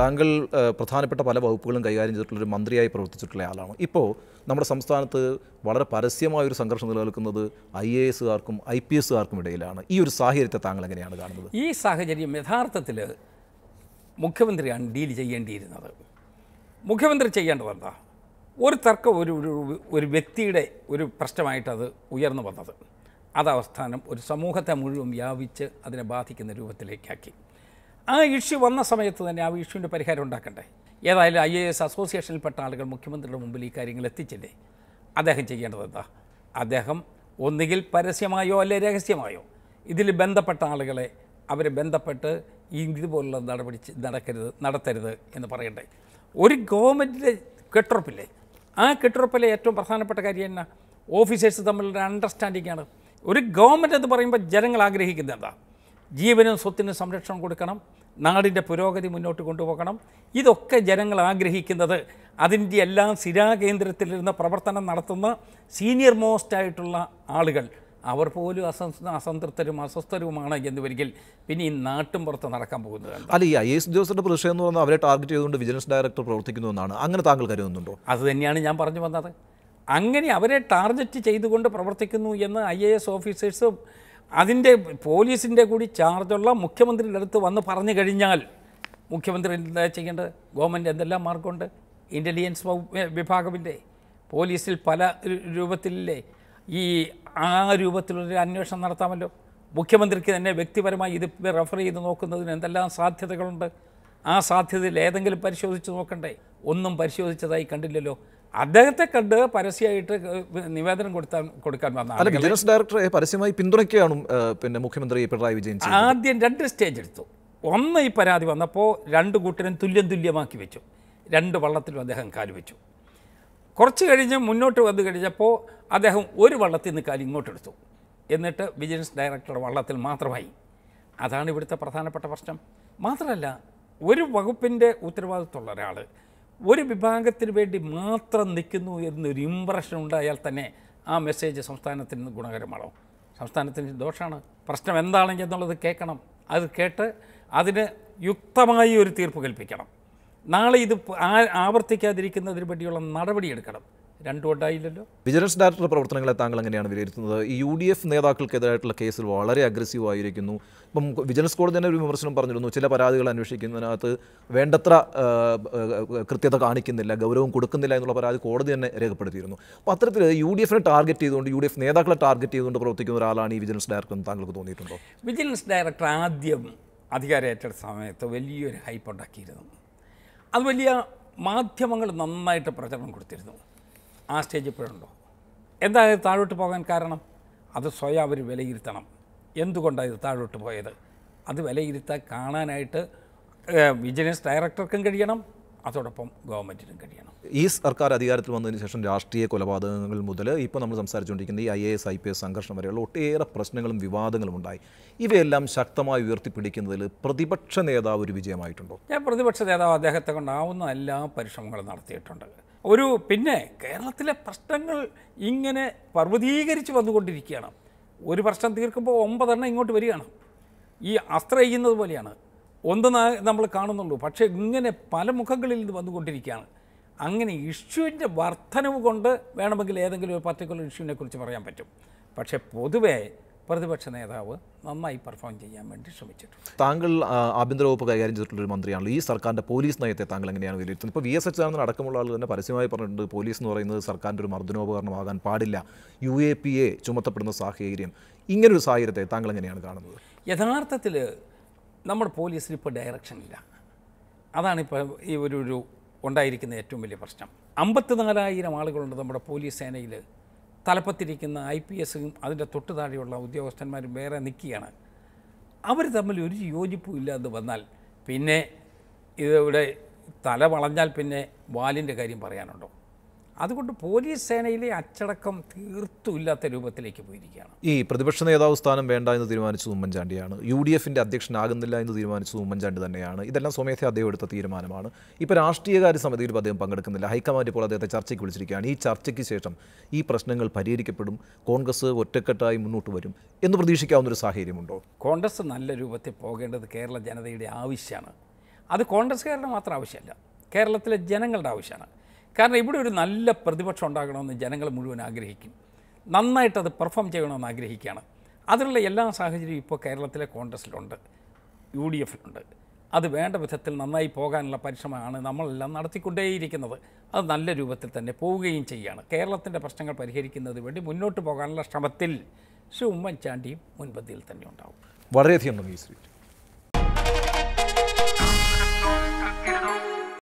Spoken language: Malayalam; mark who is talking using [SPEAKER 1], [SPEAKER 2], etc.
[SPEAKER 1] താങ്കൾ പ്രധാനപ്പെട്ട പല വകുപ്പുകളും കൈകാര്യം ചെയ്തിട്ടുള്ള ഒരു മന്ത്രിയായി പ്രവർത്തിച്ചിട്ടുള്ള ആളാണ് ഇപ്പോൾ നമ്മുടെ സംസ്ഥാനത്ത് വളരെ പരസ്യമായൊരു സംഘർഷം നിലനിൽക്കുന്നത് ഐ എ എസുകാർക്കും ഐ പി എസുകാർക്കും ഇടയിലാണ് ഈ ഒരു സാഹചര്യത്തെ താങ്കൾ എങ്ങനെയാണ് കാണുന്നത്
[SPEAKER 2] ഈ സാഹചര്യം യഥാർത്ഥത്തിൽ മുഖ്യമന്ത്രിയാണ് ഡീൽ ചെയ്യേണ്ടിയിരുന്നത് മുഖ്യമന്ത്രി ചെയ്യേണ്ടത് എന്താ ഒരു തർക്കം ഒരു ഒരു വ്യക്തിയുടെ ഒരു പ്രശ്നമായിട്ടത് ഉയർന്നു വന്നത് അത് അവസ്ഥാനം ഒരു സമൂഹത്തെ മുഴുവൻ വ്യാപിച്ച് അതിനെ ബാധിക്കുന്ന രൂപത്തിലേക്കാക്കി ആ ഇഷ്യൂ വന്ന സമയത്ത് തന്നെ ആ ഇഷ്യൂവിൻ്റെ പരിഹാരം ഉണ്ടാക്കണ്ടേ ഏതായാലും ഐ എ എസ് അസോസിയേഷനിൽപ്പെട്ട ആളുകൾ മുഖ്യമന്ത്രിയുടെ മുമ്പിൽ ഈ കാര്യങ്ങൾ എത്തിച്ചില്ലേ അദ്ദേഹം ചെയ്യേണ്ടത് എന്താ അദ്ദേഹം ഒന്നുകിൽ പരസ്യമായോ അല്ലെ രഹസ്യമായോ ഇതിൽ ബന്ധപ്പെട്ട ആളുകളെ അവരെ ബന്ധപ്പെട്ട് ഇതുപോലുള്ള നടപടി നടക്കരുത് നടത്തരുത് എന്ന് പറയണ്ടേ ഒരു ഗവൺമെൻറ്റിൻ്റെ കെട്ടുറപ്പില്ലേ ആ കെട്ടുറപ്പിലെ ഏറ്റവും പ്രധാനപ്പെട്ട കാര്യം എന്നാ ഓഫീസേഴ്സ് തമ്മിലുള്ള അണ്ടർസ്റ്റാൻഡിംഗ് ആണ് ഒരു ഗവൺമെൻറ് എന്ന് പറയുമ്പോൾ ജനങ്ങൾ ആഗ്രഹിക്കുന്നത് എന്താ ജീവനും സ്വത്തിനും സംരക്ഷണം കൊടുക്കണം നാടിൻ്റെ പുരോഗതി മുന്നോട്ട് കൊണ്ടുപോകണം ഇതൊക്കെ ജനങ്ങൾ ആഗ്രഹിക്കുന്നത് അതിൻ്റെ എല്ലാം സിരാകേന്ദ്രത്തിലിരുന്ന പ്രവർത്തനം നടത്തുന്ന സീനിയർ മോസ്റ്റ് ആയിട്ടുള്ള ആളുകൾ അവർ പോലും അസംസ് അസംതൃപ്തരും അസ്വസ്ഥരുമാണ് എന്ന് വരികിൽ പിന്നെ ഈ നാട്ടും പുറത്ത് നടക്കാൻ പോകുന്നത്
[SPEAKER 1] അല്ല ഈ ഐ എസ് ഉദ്യോഗസ്ഥരുടെ പ്രതിഷേധം എന്ന് പറഞ്ഞാൽ അവരെ ടാർഗറ്റ് ചെയ്തുകൊണ്ട് വിജിലൻസ് ഡയറക്ടർ പ്രവർത്തിക്കുന്നു എന്നാണ് അങ്ങനെ താങ്കൾ കരുതുന്നുണ്ടോ
[SPEAKER 2] അത് തന്നെയാണ് ഞാൻ പറഞ്ഞു വന്നത് അങ്ങനെ അവരെ ടാർഗറ്റ് ചെയ്തുകൊണ്ട് പ്രവർത്തിക്കുന്നു എന്ന് ഐ എ എസ് അതിൻ്റെ പോലീസിൻ്റെ കൂടി ചാർജുള്ള മുഖ്യമന്ത്രിയുടെ അടുത്ത് വന്ന് പറഞ്ഞു കഴിഞ്ഞാൽ മുഖ്യമന്ത്രി എന്താ ചെയ്യേണ്ടത് ഗവൺമെൻറ് എന്തെല്ലാം മാർഗമുണ്ട് ഇൻ്റലിജൻസ് വിഭാഗമില്ലേ പോലീസിൽ പല രൂപത്തിലില്ലേ ഈ ആ രൂപത്തിലൊരു അന്വേഷണം നടത്താമല്ലോ മുഖ്യമന്ത്രിക്ക് തന്നെ വ്യക്തിപരമായി ഇത് റെഫർ ചെയ്ത് നോക്കുന്നതിന് എന്തെല്ലാം സാധ്യതകളുണ്ട് ആ സാധ്യതയിൽ ഏതെങ്കിലും പരിശോധിച്ച് നോക്കണ്ടേ ഒന്നും പരിശോധിച്ചതായി കണ്ടില്ലല്ലോ അദ്ദേഹത്തെ കണ്ട് പരസ്യമായിട്ട് നിവേദനം കൊടുത്താൻ കൊടുക്കാൻ വന്നാൽ ബിസിനസ്
[SPEAKER 1] ഡയറക്ടറെ പരസ്യമായി പിന്തുണയ്ക്കുകയാണ് പിന്നെ മുഖ്യമന്ത്രി പിണറായി വിജയൻ
[SPEAKER 2] ആദ്യം രണ്ട് സ്റ്റേജ് എടുത്തു ഒന്ന് ഈ പരാതി വന്നപ്പോൾ രണ്ട് കൂട്ടരും തുല്യം തുല്യമാക്കി വെച്ചു രണ്ട് വള്ളത്തിലും അദ്ദേഹം കാലുവെച്ചു കുറച്ച് കഴിഞ്ഞ് മുന്നോട്ട് വന്നു കഴിഞ്ഞപ്പോൾ അദ്ദേഹം ഒരു വള്ളത്തിൽ നിന്ന് കാലി ഇങ്ങോട്ടെടുത്തു എന്നിട്ട് വിജിലൻസ് ഡയറക്ടറുടെ വള്ളത്തിൽ മാത്രമായി അതാണ് ഇവിടുത്തെ പ്രധാനപ്പെട്ട പ്രശ്നം മാത്രമല്ല ഒരു വകുപ്പിൻ്റെ ഉത്തരവാദിത്തമുള്ള ഒരാൾ ഒരു വിഭാഗത്തിന് വേണ്ടി മാത്രം നിൽക്കുന്നു എന്നൊരു ഇമ്പ്രഷൻ ഉണ്ടായാൽ തന്നെ ആ മെസ്സേജ് സംസ്ഥാനത്തിന് ഗുണകരമാണോ സംസ്ഥാനത്തിന് ദോഷമാണ് പ്രശ്നം എന്താണെങ്കിൽ എന്നുള്ളത് കേൾക്കണം അത് കേട്ട് അതിന് യുക്തമായി ഒരു തീർപ്പ് കൽപ്പിക്കണം നാളെ ഇത് ആവർത്തിക്കാതിരിക്കുന്നതിന് വേണ്ടിയുള്ള നടപടിയെടുക്കണം കൊണ്ടായില്ലല്ലോ
[SPEAKER 1] വിജിലൻസ് ഡയറക്ടറുടെ പ്രവർത്തനങ്ങളെ താങ്കൾ എങ്ങനെയാണ് വിലയിരുത്തുന്നത് ഈ യു ഡി എഫ് നേതാക്കൾക്കെതിരായിട്ടുള്ള കേസിൽ വളരെ അഗ്രസീവ് ആയിരിക്കുന്നു ഇപ്പം വിജിലൻസ് കോടതി തന്നെ ഒരു വിമർശനം പറഞ്ഞിരുന്നു ചില പരാതികൾ അന്വേഷിക്കുന്നതിനകത്ത് വേണ്ടത്ര കൃത്യത കാണിക്കുന്നില്ല ഗൗരവം കൊടുക്കുന്നില്ല എന്നുള്ള പരാതി കോടതി തന്നെ രേഖപ്പെടുത്തിയിരുന്നു അപ്പോൾ അത്തരത്തിൽ യു ഡി എഫിനെ ടാർഗറ്റ് ചെയ്തുകൊണ്ട് യു ഡി എഫ് നേതാക്കളെ ടാർഗറ്റ് ചെയ്തുകൊണ്ട് പ്രവർത്തിക്കുന്ന ഒരാളാണ് ഈ വിജിലൻസ് ഡയറക്ടർ എന്ന് താങ്കൾക്ക് തോന്നിയിട്ടുണ്ടോ
[SPEAKER 2] വിജിലൻസ് ഡയറക്ടർ ആദ്യം അധികാര ഏറ്റെടുത്ത സമയത്ത് വലിയൊരു ഹൈപ്പ് ഉണ്ടാക്കിയിരുന്നു അത് വലിയ മാധ്യമങ്ങൾ നന്നായിട്ട് പ്രചരണം കൊടുത്തിരുന്നു ആ സ്റ്റേജ് ഇപ്പോഴുണ്ടോ എന്താ ഇത് താഴോട്ട് പോകാൻ കാരണം അത് സ്വയം അവർ വിലയിരുത്തണം എന്തുകൊണ്ടാണ് ഇത് താഴോട്ട് പോയത് അത് വിലയിരുത്താൻ കാണാനായിട്ട് വിജിലൻസ് ഡയറക്ടർക്കും കഴിയണം അതോടൊപ്പം ഗവൺമെൻറ്റിനും കഴിയണം
[SPEAKER 1] ഈ സർക്കാർ അധികാരത്തിൽ വന്നതിന് ശേഷം രാഷ്ട്രീയ കൊലപാതകങ്ങൾ മുതൽ ഇപ്പോൾ നമ്മൾ സംസാരിച്ചുകൊണ്ടിരിക്കുന്ന ഈ I A S I P S സംഘർഷം വരെയുള്ള ഒട്ടേറെ പ്രശ്നങ്ങളും വിവാദങ്ങളും ഉണ്ടായി ഇവയെല്ലാം ശക്തമായി ഉയർത്തിപ്പിടിക്കുന്നതിൽ പ്രതിപക്ഷ നേതാവ് ഒരു വിജയമായിട്ടുണ്ടോ
[SPEAKER 2] ഞാൻ പ്രതിപക്ഷ നേതാവ് അദ്ദേഹത്തെ കൊണ്ടാവുന്ന എല്ലാ പരിശ്രമങ്ങളും നടത്തിയിട്ടുണ്ട് ഒരു പിന്നെ കേരളത്തിലെ പ്രശ്നങ്ങൾ ഇങ്ങനെ പർവ്വതീകരിച്ച് വന്നുകൊണ്ടിരിക്കുകയാണ് ഒരു പ്രശ്നം തീർക്കുമ്പോൾ ഒമ്പതെണ്ണം ഇങ്ങോട്ട് വരികയാണ് ഈ അസ്ത്ര ചെയ്യുന്നത് പോലെയാണ് ഒന്ന് നമ്മൾ കാണുന്നുള്ളൂ പക്ഷേ ഇങ്ങനെ പല മുഖങ്ങളിൽ ഇത് വന്നുകൊണ്ടിരിക്കുകയാണ് അങ്ങനെ ഇഷ്യൂവിൻ്റെ വർധനവ് കൊണ്ട് വേണമെങ്കിൽ ഏതെങ്കിലും ഒരു പർട്ടിക്കുലർ ഇഷ്യൂവിനെ കുറിച്ച് പറയാൻ പറ്റും പക്ഷേ പൊതുവേ പ്രതിപക്ഷ നേതാവ് നന്നായി പെർഫോം ചെയ്യാൻ വേണ്ടി ശ്രമിച്ചിട്ടുണ്ട്
[SPEAKER 1] താങ്കൾ ആഭ്യന്തര വകുപ്പ് കൈകാര്യം ഒരു മന്ത്രിയാണ് ഈ സർക്കാരിൻ്റെ പോലീസ് നയത്തെ താങ്കൾ എങ്ങനെയാണ് വിലയിരുത്തുന്നത് ഇപ്പോൾ വി എസ് ആണെന്ന് അടക്കമുള്ള ആളുകൾ തന്നെ പരസ്യമായി പറഞ്ഞിട്ടുണ്ട് പോലീസ് എന്ന് പറയുന്നത് സർക്കാരിൻ്റെ ഒരു മർദ്ദനോപകരണമാകാൻ പാടില്ല യു എ പി എ ചുമത്തപ്പെടുന്ന സാഹചര്യം ഇങ്ങനൊരു സാഹചര്യത്തെ താങ്കൾ എങ്ങനെയാണ് കാണുന്നത്
[SPEAKER 2] യഥാർത്ഥത്തിൽ നമ്മുടെ പോലീസിന് ഇപ്പോൾ ഡയറക്ഷൻ ഇല്ല അതാണിപ്പോൾ ഈ ഒരു ഒരു ഉണ്ടായിരിക്കുന്ന ഏറ്റവും വലിയ പ്രശ്നം നാലായിരം ആളുകളുണ്ട് നമ്മുടെ പോലീസ് സേനയിൽ തലപ്പത്തിരിക്കുന്ന ഐ പി എസും അതിൻ്റെ തൊട്ട് താഴെയുള്ള ഉദ്യോഗസ്ഥന്മാരും വേറെ നിൽക്കുകയാണ് അവർ തമ്മിൽ ഒരു യോജിപ്പുമില്ല എന്ന് വന്നാൽ പിന്നെ ഇതിവിടെ തല വളഞ്ഞാൽ പിന്നെ വാലിൻ്റെ കാര്യം പറയാനുണ്ടോ അതുകൊണ്ട് പോലീസ് സേനയിലെ അച്ചടക്കം തീർത്തുമില്ലാത്ത രൂപത്തിലേക്ക് പോയിരിക്കുകയാണ്
[SPEAKER 1] ഈ പ്രതിപക്ഷ നേതാവ് സ്ഥാനം വേണ്ട എന്ന് തീരുമാനിച്ചത് ഉമ്മൻചാണ്ടിയാണ് യു ഡി എഫിൻ്റെ അധ്യക്ഷനാകുന്നില്ല എന്ന് തീരുമാനിച്ചത് ഉമ്മൻചാണ്ടി തന്നെയാണ് ഇതെല്ലാം സ്വമേധ അദ്ദേഹം എടുത്ത തീരുമാനമാണ് ഇപ്പോൾ രാഷ്ട്രീയകാര്യ സമിതിയിൽ അദ്ദേഹം പങ്കെടുക്കുന്നില്ല ഹൈക്കമാൻഡ് ഇപ്പോൾ അദ്ദേഹത്തെ ചർച്ചയ്ക്ക് വിളിച്ചിരിക്കുകയാണ് ഈ ചർച്ചയ്ക്ക് ശേഷം ഈ പ്രശ്നങ്ങൾ പരിഹരിക്കപ്പെടും കോൺഗ്രസ് ഒറ്റക്കെട്ടായി മുന്നോട്ട് വരും എന്ന് പ്രതീക്ഷിക്കാവുന്ന ഒരു സാഹചര്യമുണ്ടോ
[SPEAKER 2] കോൺഗ്രസ് നല്ല രൂപത്തിൽ പോകേണ്ടത് കേരള ജനതയുടെ ആവശ്യമാണ് അത് കോൺഗ്രസ്സുകാരുടെ മാത്രം ആവശ്യമല്ല കേരളത്തിലെ ജനങ്ങളുടെ ആവശ്യമാണ് കാരണം ഇവിടെ ഒരു നല്ല പ്രതിപക്ഷം ഉണ്ടാകണമെന്ന് ജനങ്ങൾ മുഴുവൻ ആഗ്രഹിക്കും നന്നായിട്ട് അത് പെർഫോം ചെയ്യണമെന്ന് ആഗ്രഹിക്കുകയാണ് അതിനുള്ള എല്ലാ സാഹചര്യവും ഇപ്പോൾ കേരളത്തിലെ കോൺഗ്രസ്സിലുണ്ട് യു ഡി എഫിലുണ്ട് അത് വേണ്ട വിധത്തിൽ നന്നായി പോകാനുള്ള പരിശ്രമമാണ് നമ്മളെല്ലാം നടത്തിക്കൊണ്ടേയിരിക്കുന്നത് അത് നല്ല രൂപത്തിൽ തന്നെ പോവുകയും ചെയ്യുകയാണ് കേരളത്തിൻ്റെ പ്രശ്നങ്ങൾ പരിഹരിക്കുന്നതിന് വേണ്ടി മുന്നോട്ട് പോകാനുള്ള ശ്രമത്തിൽ ശ്രീ ഉമ്മൻചാണ്ടിയും മുൻപന്തിയിൽ തന്നെ ഉണ്ടാവും
[SPEAKER 1] വളരെയധികം നന്ദി ശ്രീ